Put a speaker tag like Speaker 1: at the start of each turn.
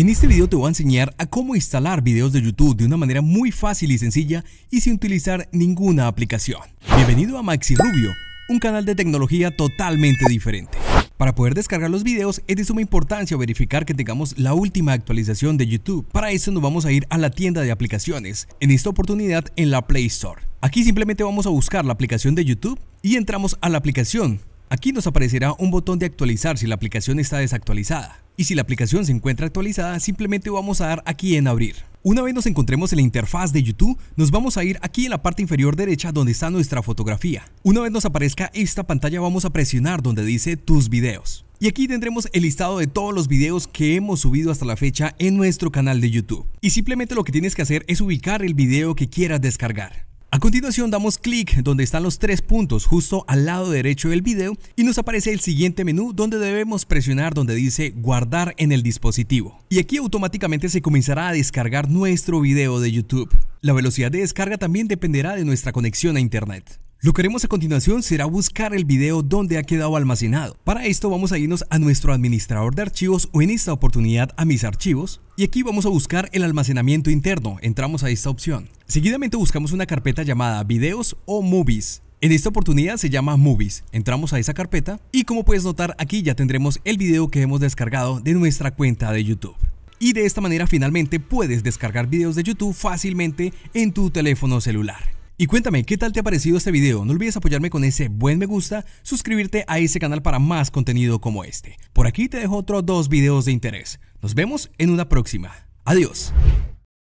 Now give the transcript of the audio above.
Speaker 1: En este video te voy a enseñar a cómo instalar videos de YouTube de una manera muy fácil y sencilla y sin utilizar ninguna aplicación. Bienvenido a Maxi Rubio, un canal de tecnología totalmente diferente. Para poder descargar los videos es de suma importancia verificar que tengamos la última actualización de YouTube. Para eso nos vamos a ir a la tienda de aplicaciones, en esta oportunidad en la Play Store. Aquí simplemente vamos a buscar la aplicación de YouTube y entramos a la aplicación Aquí nos aparecerá un botón de actualizar si la aplicación está desactualizada. Y si la aplicación se encuentra actualizada, simplemente vamos a dar aquí en abrir. Una vez nos encontremos en la interfaz de YouTube, nos vamos a ir aquí en la parte inferior derecha donde está nuestra fotografía. Una vez nos aparezca esta pantalla vamos a presionar donde dice tus videos. Y aquí tendremos el listado de todos los videos que hemos subido hasta la fecha en nuestro canal de YouTube. Y simplemente lo que tienes que hacer es ubicar el video que quieras descargar. A continuación damos clic donde están los tres puntos justo al lado derecho del video y nos aparece el siguiente menú donde debemos presionar donde dice guardar en el dispositivo. Y aquí automáticamente se comenzará a descargar nuestro video de YouTube. La velocidad de descarga también dependerá de nuestra conexión a internet. Lo que haremos a continuación será buscar el video donde ha quedado almacenado. Para esto vamos a irnos a nuestro administrador de archivos o en esta oportunidad a mis archivos y aquí vamos a buscar el almacenamiento interno, entramos a esta opción. Seguidamente buscamos una carpeta llamada videos o movies. En esta oportunidad se llama Movies, entramos a esa carpeta y como puedes notar aquí ya tendremos el video que hemos descargado de nuestra cuenta de YouTube. Y de esta manera finalmente puedes descargar videos de YouTube fácilmente en tu teléfono celular. Y cuéntame, ¿qué tal te ha parecido este video? No olvides apoyarme con ese buen me gusta, suscribirte a ese canal para más contenido como este. Por aquí te dejo otros dos videos de interés. Nos vemos en una próxima. Adiós.